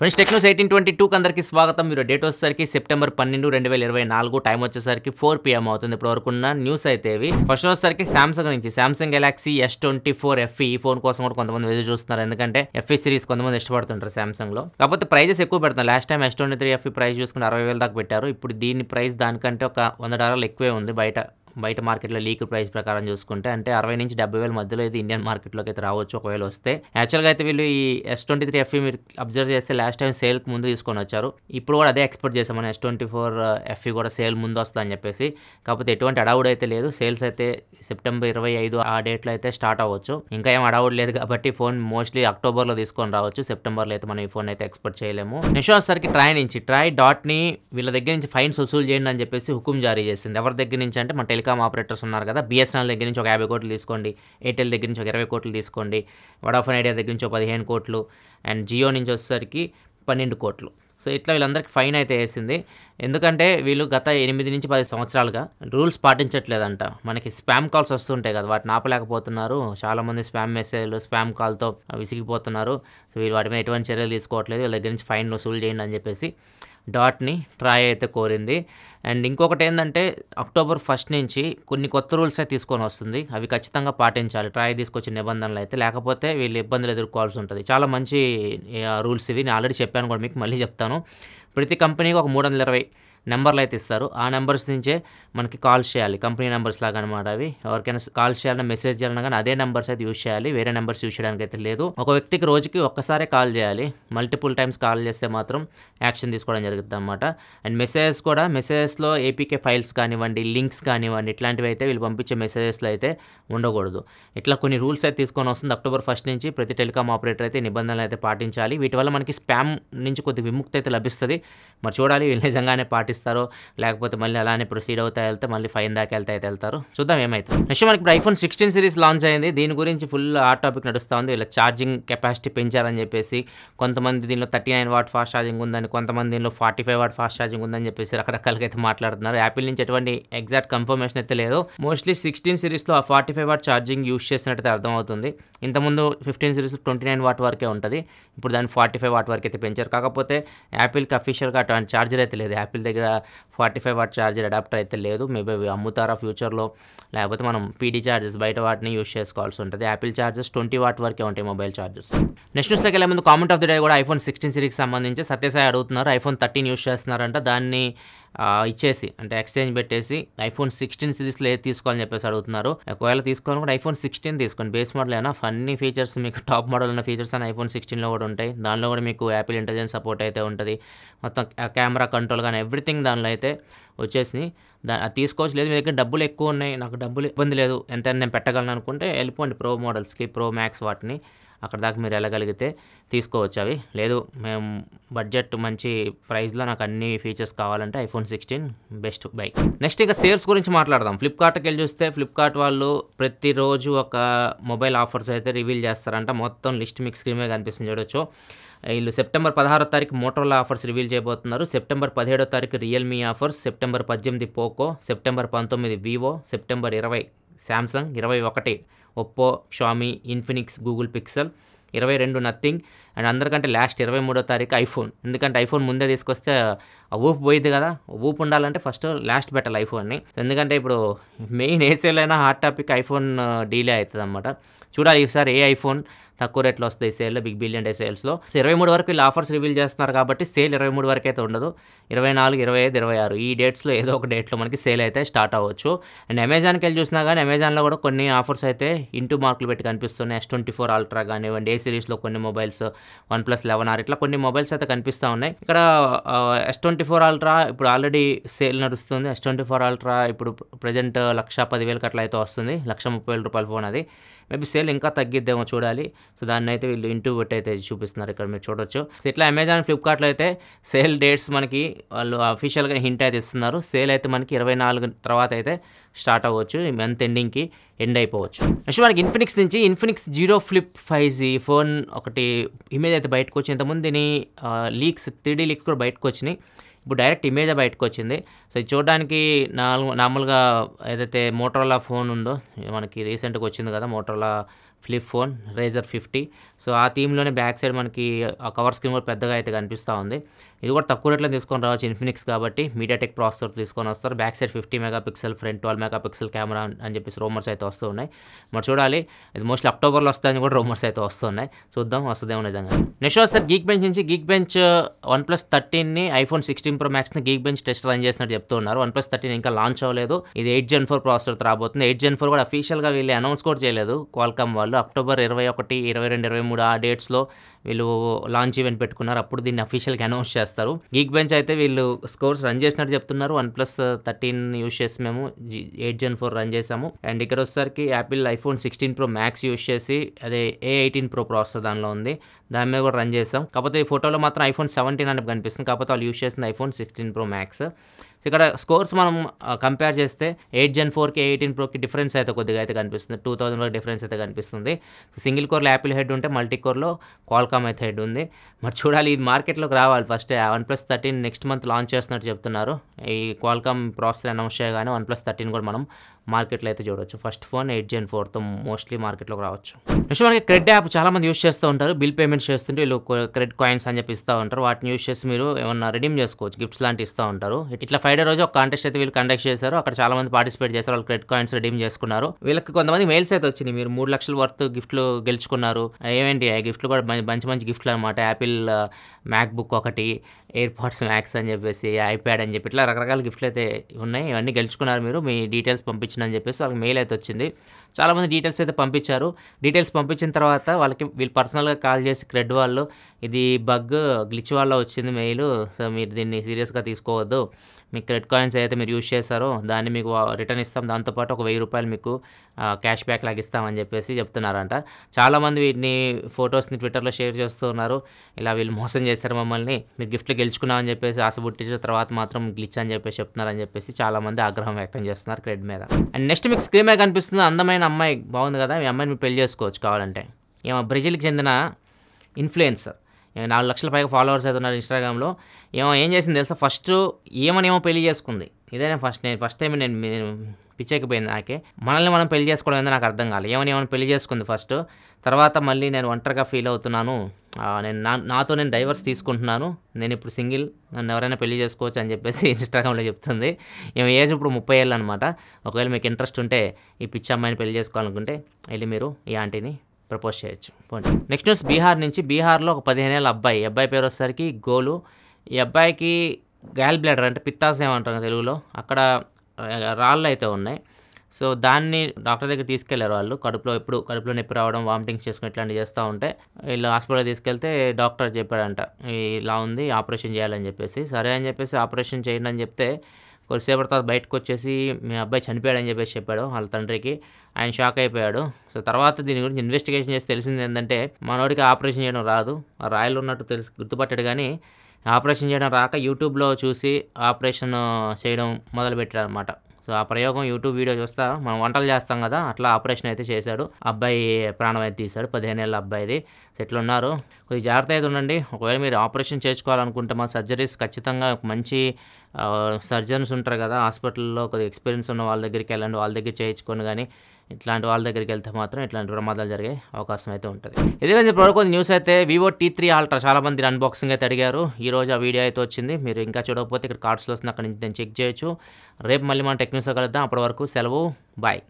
friends Technos eighteen twenty టూకి అందరికి స్వాగతం మీరు డేట్ వచ్చేసరికి సెప్టెంబర్ పన్నెండు రెండు వేల ఇరవై నాలుగు టైం వచ్చేసరికి ఫోర్ పిఎం అవుతుంది వరకు ఉన్న న్యూస్ అయితే ఫస్ట్ వచ్చేసరికి సామ్సంగ్ నుంచి Samsung Galaxy S twenty four FE ఈ e ఫోన్ కోసం కూడా కొంతమంది ఎదురు చూస్తున్నారు ఎందుకంటే ఎఫ్ఈ e సిరీస్ కొంతమంది ఇష్టపడుతుంటారు సామ్సంగ్ లో కాకపోతే ప్రైజెస్ ఎక్కువ పెడతాం last time S twenty three FE e price చూసుకుని అరవై వేల దాకా పెట్టారు ఇప్పుడు దీని ప్రైస్ దానికంటే ఒక వంద డాలర్లు ఎక్కువే ఉంది బయట బయట మార్కెట్లో లీక్ ప్రైస్ ప్రకారం చూసుకుంటే అంటే అరవై నుంచి డెబ్బై వేల మధ్యలో ఇది ఇండియన్ మార్కెట్లోకి అయితే రావచ్చు ఒకవేళ వస్తే యాక్చువల్గా అయితే వీళ్ళు ఈ ఎస్ ట్వంటీ త్రీ ఎఫ్ఈ మీరు అబ్జర్వ్ చేస్తే లాస్ట్ టైం సేల్కి ముందు తీసుకొని వచ్చారు ఇప్పుడు కూడా అదే ఎక్స్పెక్ట్ చేసాం మనం ఎస్ ట్వంటీ ఫోర్ ఎఫ్ఈ కూడా సేల్ ముందు వస్తుందని చెప్పేసి కాకపోతే ఎటువంటి అడావుడ్ అయితే లేదు సేల్స్ అయితే సెప్టెంబర్ ఇరవై ఐదు ఆ డేట్లో అయితే స్టార్ట్ అవ్వచ్చు ఇంకా ఏం అడావుడ్ లేదు కాబట్టి ఫోన్ మోస్ట్లీ అక్టోబర్లో తీసుకొని రావచ్చు సెప్టెంబర్లో అయితే మనం ఈ ఫోన్ అయితే ఎక్స్పెక్ట్ చేయలేము నిషో సార్కి ట్రై నుంచి ట్రై డాట్ని వీళ్ళ దగ్గర నుంచి ఫైన్స్ వసూలు చేయండి అని చెప్పేసి హుకుం జారీ చేసింది ఎవరి దగ్గర నుంచి అంటే మన టెలి టెలికామ్ ఆపరేటర్స్ ఉన్నారు కదా బిఎస్ఎన్ఎల్ దగ్గర నుంచి ఒక యాభై కోట్లు తీసుకోండి ఎయిర్టెల్ దగ్గర నుంచి ఒక ఇరవై కోట్లు తీసుకోండి వడాఫోన్ ఐడియా దగ్గర నుంచి ఒక పదిహేను కోట్లు అండ్ జియో నుంచి వచ్చేసరికి పన్నెండు కోట్లు సో ఇట్లా వీళ్ళందరికీ ఫైన్ అయితే వేసింది ఎందుకంటే వీళ్ళు గత ఎనిమిది నుంచి పది సంవత్సరాలుగా రూల్స్ పాటించట్లేదంట మనకి స్పామ్ కాల్స్ వస్తుంటాయి కదా వాటిని ఆపలేకపోతున్నారు చాలామంది స్పామ్ మెసేజ్లు స్పామ్ కాల్తో విసిగిపోతున్నారు సో వీళ్ళు వాటి మీద ఎటువంటి చర్యలు తీసుకోవట్లేదు వీళ్ళ దగ్గర నుంచి ఫైన్ వసూలు చేయండి అని చెప్పేసి డాట్ని ట్రై అయితే కోరింది అండ్ ఇంకొకటి ఏంటంటే అక్టోబర్ ఫస్ట్ నుంచి కొన్ని కొత్త రూల్స్ అయితే తీసుకొని వస్తుంది అవి ఖచ్చితంగా పాటించాలి ట్రాయ్ తీసుకొచ్చిన నిబంధనలు అయితే లేకపోతే వీళ్ళు ఇబ్బందులు ఎదుర్కోవాల్సి ఉంటుంది చాలా మంచి రూల్స్ ఇవి నేను ఆల్రెడీ చెప్పాను కూడా మీకు మళ్ళీ చెప్తాను ప్రతి కంపెనీకి ఒక మూడు వందల ఇరవై నెంబర్లు అయితే ఇస్తారు ఆ నెంబర్స్ నుంచే మనకి కాల్ చేయాలి కంపెనీ నెంబర్స్ లాగా అనమాట అవి ఎవరికైనా కాల్ చేయాలన్నా మెసేజ్ చేయాలన్నా కానీ అదే నెంబర్స్ అయితే యూజ్ చేయాలి వేరే నెంబర్స్ యూజ్ చేయడానికి అయితే లేదు ఒక వ్యక్తికి రోజుకి ఒక్కసారే కాల్ చేయాలి మల్టిపుల్ టైమ్స్ కాల్ చేస్తే మాత్రం యాక్షన్ తీసుకోవడం జరుగుతుంది అనమాట అండ్ మెసేజెస్ కూడా మెసేజెస్లో ఏపీకే ఫైల్స్ కానివ్వండి లింక్స్ కానివ్వండి ఇట్లాంటివి అయితే వీళ్ళు పంపించే మెసేజెస్లో అయితే ఉండకూడదు ఇట్లా కొన్ని రూల్స్ అయితే తీసుకొని వస్తుంది అక్టోబర్ ఫస్ట్ నుంచి ప్రతి టెలికాం ఆపరేటర్ అయితే నిబంధనలు అయితే పాటించాలి వీటి వల్ల మనకి స్పామ్ నుంచి కొద్ది విముక్తి అయితే లభిస్తుంది మరి చూడాలి నిజంగానే పాటిస్తారు ఆపిస్తారో లేకపోతే మళ్ళీ అలానే ప్రొసీడ్ అవుతా వెళ్తే మళ్ళీ ఫైన్ దాకా వెళ్తే అయితే వెళ్తారు చూద్దాం ఏమైతే నెక్స్ట్ మనకి ఇప్పుడు ఐఫోన్ సిక్స్టీన్ సిరీస్ లాంచ్ అయింది దీని గురించి ఫుల్ ఆ టాపిక్ నడుస్తూ ఉంది ఇలా ఛార్జింగ్ కెపాసిటీ పెంచారని చెప్పేసి కొంతమంది దీనిలో thirty nine watt fast charging ఉందని కొంతమంది దీనిలో forty five watt fast charging ఉందని చెప్పేసి రకరకాలుగా అయితే మాట్లాడుతున్నారు యాపిల్ నుంచి ఎటువంటి ఎగ్జాక్ట్ కన్ఫర్మేషన్ అయితే లేదు మోస్ట్లీ సిక్స్టీన్ సిరీస్లో ఆ forty five watt charging use చేసినట్టు అర్థమవుతుంది ఇంతకుముందు ఫిఫ్టీన్ సిరీస్లో ట్వంటీ నైన్ వాట్ వరకే ఉంటుంది ఇప్పుడు దాన్ని ఫార్టీ ఫైవ్ వాట్ వరకు అయితే పెంచారు కాకపోతే యాపిల్కి అఫీషియల్గా అటువంటి ఛార్జర్ అయితే లేదు యాపిల్ దగ్గర forty five watt charger adapter అయితే లేదు మేబీ అమ్ముతారా ఫ్యూచర్లో లేకపోతే మనం పీడీ ఛార్జెస్ బయట వాటిని యూస్ చేసుకోవాల్సి ఉంటుంది యాపిల్ ఛార్జెస్ ట్వంటీ వాట్ వరకే ఉంటాయి మొబైల్ ఛార్జెస్ నెక్స్ట్ న్యూస్లోకి వెళ్ళే ముందు కామెంట్ ఆఫ్ ద డే కూడా ఐఫోన్ సిక్స్టీన్ సిరీస్కి సంబంధించి సత్యసాయి అడుగుతున్నారు ఐఫోన్ థర్టీన్ యూస్ చేస్తున్నారంట దాన్ని ఇచ్చేసి అంటే ఎక్స్చేంజ్ పెట్టేసి ఐఫోన్ సిక్స్టీన్ సిరీస్లో ఏది తీసుకోవాలని చెప్పేసి అడుగుతున్నారు ఒకవేళ కూడా ఐఫోన్ సిక్స్టీన్ తీసుకోండి బేస్ మోడల్ అయినా అన్ని ఫీచర్స్ మీకు టాప్ మోడల్ ఉన్న ఫీచర్స్ అని ఐఫోన్ సిక్స్టీన్లో కూడా ఉంటాయి దానిలో కూడా మీకు యాపిల్ ఇంటెలిజెన్స్ సపోర్ట్ అయితే ఉంటుంది మొత్తం కెమెరా కంట్రోల్ కానీ ఎవ్రీథింగ్ దానిలో అయితే వచ్చేసి దా అది తీసుకోవచ్చు లేదు మీ దగ్గర డబ్బులు ఎక్కువ ఉన్నాయి నాకు డబ్బులు ఇబ్బంది లేదు ఎంత నేను పెట్టగలను అనుకుంటే వెళ్ళిపోండి ప్రో మోడల్స్కి ప్రో మ్యాక్స్ వాటిని అక్కడ దాకా మీరు వెళ్ళగలిగితే తీసుకోవచ్చు అవి లేదు మేము బడ్జెట్ మంచి ప్రైస్లో నాకు అన్ని ఫీచర్స్ కావాలంటే ఐఫోన్ సిక్స్టీన్ బెస్ట్ బైక్ నెక్స్ట్ ఇంకా సేల్స్ గురించి మాట్లాడదాం ఫ్లిప్కార్ట్కి వెళ్ళి చూస్తే ఫ్లిప్కార్ట్ వాళ్ళు ప్రతిరోజు ఒక మొబైల్ ఆఫర్స్ అయితే రివీల్ చేస్తారంట మొత్తం లిస్ట్ మీకు స్క్రీన్ కనిపిస్తుంది చూడొచ్చు వీళ్ళు సెప్టెంబర్ పదహారో తారీఖు మోటోల ఆఫర్స్ రివీల్ చేయబోతున్నారు సెప్టెంబర్ పదిహేడో తారీఖు రియల్మీ ఆఫర్స్ సెప్టెంబర్ పద్దెనిమిది పోకో సెప్టెంబర్ పంతొమ్మిది వివో సెప్టెంబర్ ఇరవై శాంసంగ్ ఇరవై ఒకటి Oppo Xiaomi Infinix Google Pixel ఇరవై రెండు నథింగ్ అండ్ అందరికంటే లాస్ట్ ఇరవై మూడో తారీఖు ఐఫోన్ ఎందుకంటే ఐఫోన్ ముందే తీసుకొస్తే ఊపు పోయింది కదా ఊపు ఉండాలంటే ఫస్ట్ లాస్ట్ పెట్టాలి ఐఫోన్ని ఎందుకంటే ఇప్పుడు మెయిన్ అయినా హాట్ టాపిక్ ఐఫోన్ డీలే అవుతుంది అనమాట చూడాలి ఈసారి ఏ ఐఫోన్ తక్కువ రేట్లో వస్తాయి సేల్లో బిగ్ బిలియన్ డే సేల్స్లో సో ఇరవై మూడు వరకు వీళ్ళు ఆఫర్స్ రివీల్ చేస్తున్నారు కాబట్టి సేల్ ఇరవై మూడు వరకు అయితే ఉండదు ఇరవై నాలుగు ఇరవై ఐదు ఇరవై ఆరు ఈ డేట్స్లో ఏదో ఒక డేట్లో మనకి సేల్ అయితే స్టార్ట్ అవ్వచ్చు అండ్ అమెజాన్కి వెళ్ళి చూసినా కానీ అమెజాన్లో కూడా కొన్ని ఆఫర్స్ అయితే ఇంటూ మార్కులు పెట్టి కనిపిస్తున్నాయి ఎస్ ట్వంటీ ఫోర్ అల్ట్రా కానివ్వండి ఏ సిరీస్లో కొన్ని mobiles one plus eleven R ఇట్లా కొన్ని మొబైల్స్ అయితే కనిపిస్తూ ఉన్నాయి ఇక్కడ ఎస్ ట్వంటీ ఫోర్ అల్ట్రా ఇప్పుడు ఆల్రెడీ సేల్ నడుస్తుంది ఎస్ ట్వంటీ ఫోర్ అల్ట్రా ఇప్పుడు ప్రజెంట్ లక్ష పదివేలకి అట్లా అయితే వస్తుంది లక్ష ముప్పై వేల రూపాయల ఫోన్ అది మేబీ సేల్ ఇంకా తగ్గిద్దేమో చూడాలి సో దాన్ని అయితే వీళ్ళు ఇంటూ బట్టి అయితే చూపిస్తున్నారు ఇక్కడ మీరు చూడొచ్చు సో ఇట్లా అమెజాన్ ఫ్లిప్కార్ట్లో అయితే సేల్ డేట్స్ మనకి వాళ్ళు అఫీషియల్గా హింట్ అయితే ఇస్తున్నారు సేల్ అయితే మనకి ఇరవై నాలుగు తర్వాత అయితే స్టార్ట్ అవ్వచ్చు మంత్ ఎండింగ్కి ఎండ్ అయిపోవచ్చు నెక్స్ట్ మనకి ఇన్ఫినిక్స్ నుంచి Infinix zero flip five G phone ఒకటి ఇమేజ్ అయితే బయటకు వచ్చి ఇంతకుముందు దీని లీక్స్ త్రీ లీక్స్ కూడా బయటకు వచ్చినాయి ఇప్పుడు డైరెక్ట్ ఇమేజ్ బయటకు వచ్చింది సో ఇది చూడడానికి నార్మల్గా ఏదైతే మోటోలా ఫోన్ ఉందో మనకి రీసెంట్గా వచ్చింది కదా Motorola flip phone Razr fifty so ఆ థీమ్లోనే బ్యాక్ సైడ్ మనకి ఆ కవర్ స్క్రీన్ కూడా పెద్దగా అయితే కనిపిస్తూ ఉంది ఇది కూడా తక్కువ రేట్లో తీసుకొని రావచ్చు ఇన్ఫినిక్స్ కాబట్టి మీడియాటెక్ ప్రాసెసర్ తీసుకొని వస్తారు back side fifty mega pixel front twelve pixel camera అని చెప్పేసి రూమర్స్ అయితే వస్తూ ఉన్నాయి మరి చూడాలి ఇది మోస్ట్లీ అక్టోబర్లో వస్తాయని కూడా రూమర్స్ అయితే వస్తున్నాయి చూద్దాం వస్తుందేమో నిజంగా నెక్స్ట్ సార్ గీక్ బెంచ్ నుంచి గీక్ బెంచ్ వన్ ప్లస్ థర్టీన్ని ఐఫోన్ సిక్స్టీన్ ప్రో మ్యాక్స్ని గీక్ బెంచ్ టెస్ట్ రన్ చేసినట్టు చెప్తూ ఉన్నారు వన్ ప్లస్ థర్టీన్ ఇంకా లాంచ్ అవ్వలేదు ఇది ఎయిట్ జెన్ ఫోర్ ప్రాసెసర్ రాబోతుంది ఎయిట్ జెన్ ఫోర్ కూడా అఫీషియల్గా వీళ్ళు అనౌన్స్ కూడా చేయలేదు క్వాల్కమ్ వాళ్ళు వాళ్ళు అక్టోబర్ ఇరవై ఒకటి ఇరవై రెండు ఇరవై మూడు ఆ డేట్స్లో వీళ్ళు లాంచ్ ఈవెంట్ పెట్టుకున్నారు అప్పుడు దీన్ని అఫీషియల్గా అనౌన్స్ చేస్తారు గీక్ బెంచ్ అయితే వీళ్ళు స్కోర్స్ రన్ చేసినట్టు చెప్తున్నారు వన్ ప్లస్ థర్టీన్ యూస్ చేసి మేము ఎయిట్ జన్ ఫోర్ రన్ చేసాము అండ్ ఇక్కడ వచ్చేసరికి Apple iPhone sixteen pro max use చేసి అదే ఏ ఎయిటీన్ ప్రో ప్రాసెసర్ దానిలో ఉంది దాని మీద కూడా రన్ చేసాం కాకపోతే ఈ ఫోటోలో మాత్రం ఐఫోన్ సెవెంటీన్ అని కనిపిస్తుంది కాకపోతే వాళ్ళు యూస్ చేసింది iPhone sixteen pro max so ఇక్కడ స్కోర్స్ మనం కంపేర్ చేస్తే ఎయిట్ జెన్ ఫోర్కి ఎయిటీన్ ప్రోకి డిఫరెన్స్ అయితే కొద్దిగా అయితే కనిపిస్తుంది టూ వరకు డిఫరెన్స్ అయితే కనిపిస్తుంది సో సింగిల్ కోర్లో యాపిల్ హెడ్ ఉంటే మల్టీ కోర్లో క్వాల్కామ్ అయితే హెడ్ ఉంది మరి చూడాలి ఇది మార్కెట్లోకి రావాలి first one plus thirteen next month launch చేస్తున్నట్టు చెప్తున్నారు ఈ క్వాల్కామ్ ప్రాసెసర్ అనౌన్స్ చేయగానే వన్ ప్లస్ థర్టీన్ కూడా మనం మార్కెట్లో అయితే చూడవచ్చు ఫస్ట్ ఫోన్ ఎయిట్ జెన్ ఫోర్తో మోస్ట్లీ మార్కెట్లోకి రావచ్చు నెక్స్ట్ మనకి క్రెడ్ యాప్ చాలా మంది యూస్ చేస్తూ ఉంటారు బిల్ పేమెంట్స్ చేస్తుంటే వీళ్ళు క్రెడ్ కాయిన్స్ అని చెప్పి ఇస్తూ ఉంటారు వాటిని యూస్ చేసి మీరు ఏమన్నా రిడీమ్ చేసుకోవచ్చు గిఫ్ట్స్ లాంటివి ఇస్తూ ఉంటారు ఇట్లా ఫైవ్ ఫ్రైడే రోజు ఒక కాంటెస్ట్ అయితే వీళ్ళు కండక్ట్ చేశారు అక్కడ చాలా మంది పార్టిసిపేట్ చేశారు వాళ్ళు క్రెడిట్ కాయిన్స్ రిడీమ్ చేసుకున్నారు వీళ్ళకి కొంతమంది మెయిల్స్ అయితే వచ్చినాయి మీరు మూడు లక్షల వర్త్ గిఫ్ట్లు గెలుచుకున్నారు ఏమేంటి ఆ గిఫ్ట్లు కూడా మంచి మంచి గిఫ్ట్లు అనమాట యాపిల్ మ్యాక్ బుక్ ఒకటి పాడ్స్ మ్యాక్స్ అని చెప్పేసి ఐప్యాడ్ అని చెప్పి ఇట్లా రకరకాల గిఫ్ట్లు అయితే ఉన్నాయి ఇవన్నీ గెలుచుకున్నారు మీరు మీ డీటెయిల్స్ పంపించినని చెప్పేసి వాళ్ళకి మెయిల్ అయితే వచ్చింది చాలామంది డీటెయిల్స్ అయితే పంపించారు డీటెయిల్స్ పంపించిన తర్వాత వాళ్ళకి వీళ్ళు పర్సనల్గా కాల్ చేసి క్రెడ్ వాళ్ళు ఇది బగ్ గ్లిచ్ వల్ల వచ్చింది మెయిల్ సో మీరు దీన్ని సీరియస్గా తీసుకోవద్దు మీకు క్రెడిట్ కాయిన్స్ ఏదైతే మీరు యూజ్ చేశారో దాన్ని మీకు రిటర్న్ ఇస్తాం దాంతోపాటు ఒక వెయ్యి రూపాయలు మీకు క్యాష్ బ్యాక్ లాగా ఇస్తామని చెప్పేసి చెప్తున్నారంట చాలామంది వీటిని ఫొటోస్ని ట్విట్టర్లో షేర్ చేస్తున్నారు ఇలా వీళ్ళు మోసం చేశారు మమ్మల్ని మీరు గిఫ్ట్లు గెలుచుకున్నామని చెప్పేసి ఆశ పుట్టించిన తర్వాత మాత్రం గ్లిచ్ అని చెప్పేసి చెప్తున్నారని చెప్పేసి చాలామంది ఆగ్రహం వ్యక్తం చేస్తున్నారు క్రెడిట్ మీద అండ్ నెక్స్ట్ మీకు స్క్రీన్ మీద కనిపిస్తుంది అందమైన అమ్మాయి బాగుంది కదా మీ అమ్మాయిని మీరు పెళ్లి చేసుకోవచ్చు కావాలంటే ఏమో బ్రెజిల్కి చెందిన ఇన్ఫ్లుయెన్సర్ నాలుగు లక్షల పైగా ఫాలోవర్స్ అయితే ఉన్నారు ఇన్స్టాగ్రామ్లో ఏమో ఏం చేసింది తెలుసా ఫస్ట్ ఏమనేమో పెళ్లి చేసుకుంది ఇదే నేను ఫస్ట్ నేను ఫస్ట్ టైం నేను నేను పిచ్చెక్కిపోయింది నాకే మనల్ని మనం పెళ్లి చేసుకోవడం ఏందో నాకు అర్థం కాలేదు ఏమని ఏమైనా పెళ్లి చేసుకుంది ఫస్ట్ తర్వాత మళ్ళీ నేను ఒంటరిగా ఫీల్ అవుతున్నాను నేను నా నాతో నేను డైవర్స్ తీసుకుంటున్నాను నేను ఇప్పుడు సింగిల్ నన్ను ఎవరైనా పెళ్లి చేసుకోవచ్చు అని చెప్పేసి ఇన్స్టాగ్రామ్లో చెప్తుంది ఏమి ఏజ్ ఇప్పుడు ముప్పై ఏళ్ళు అనమాట ఒకవేళ మీకు ఇంట్రెస్ట్ ఉంటే ఈ పిచ్చి అమ్మాయిని పెళ్లి చేసుకోవాలనుకుంటే వెళ్ళి మీరు ఈ ఆంటీని ప్రపోజ్ చేయొచ్చు పోండి నెక్స్ట్ న్యూస్ బీహార్ నుంచి బీహార్లో ఒక పదిహేను ఏళ్ళ అబ్బాయి అబ్బాయి పేరు వచ్చేసరికి గోలు ఈ అబ్బాయికి గ్యాల్ బ్లాడర్ అంటే పిత్తాశయం అంటారు తెలుగులో అక్కడ రాళ్ళు అయితే ఉన్నాయి సో దాన్ని డాక్టర్ దగ్గర తీసుకెళ్లారు వాళ్ళు కడుపులో ఎప్పుడు కడుపులో నొప్పి రావడం వామిటింగ్స్ చేసుకుని ఇట్లాంటివి చేస్తూ ఉంటే వీళ్ళు హాస్పిటల్ తీసుకెళ్తే డాక్టర్ చెప్పాడంట ఇలా ఉంది ఆపరేషన్ చేయాలని చెప్పేసి సరే అని చెప్పేసి ఆపరేషన్ చేయండి అని చెప్తే కొద్దిసేపటి తర్వాత బయటకు వచ్చేసి మీ అబ్బాయి చనిపోయాడని చెప్పేసి చెప్పాడు వాళ్ళ తండ్రికి ఆయన షాక్ అయిపోయాడు సో తర్వాత దీని గురించి ఇన్వెస్టిగేషన్ చేసి తెలిసింది ఏంటంటే మనోడికి ఆపరేషన్ చేయడం రాదు రాయలు ఉన్నట్టు తెలిసి గుర్తుపట్టాడు కానీ ఆపరేషన్ చేయడం రాక యూట్యూబ్లో చూసి ఆపరేషన్ చేయడం మొదలుపెట్టాడు అనమాట సో ఆ ప్రయోగం యూట్యూబ్ వీడియో చూస్తా మనం వంటలు చేస్తాం కదా అట్లా ఆపరేషన్ అయితే చేశాడు అబ్బాయి ప్రాణం అయితే తీశాడు పదిహేను ఏళ్ళ అబ్బాయిది సెట్లు ఉన్నారు కొద్దిగా జాగ్రత్త అయితే ఉండండి ఒకవేళ మీరు ఆపరేషన్ చేసుకోవాలనుకుంటే మా సర్జరీస్ ఖచ్చితంగా మంచి సర్జన్స్ ఉంటారు కదా హాస్పిటల్లో కొద్దిగా ఎక్స్పీరియన్స్ ఉన్న వాళ్ళ దగ్గరికి వెళ్ళండి వాళ్ళ దగ్గర చేయించుకొని కానీ ఇట్లాంటి వాళ్ళ దగ్గరికి వెళ్తే మాత్రం ఇట్లాంటి ప్రమాదాలు జరిగే అవకాశం అయితే ఉంటుంది ఇదే ప్రోడక్ట్ న్యూస్ అయితే వివో టీ త్రీ ఆల్ట్రా చాలా మంది అన్బాక్సింగ్ అయితే అడిగారు ఈ రోజు ఆ వీడియో అయితే వచ్చింది మీరు ఇంకా చూడకపోతే ఇక్కడ కార్డ్స్లో వస్తుంది అక్కడ నుంచి నేను చెక్ చేయొచ్చు రేపు మళ్ళీ మనం టెక్నిక్స్లో కలుద్దాం అప్పటి వరకు సెలవు బాయ్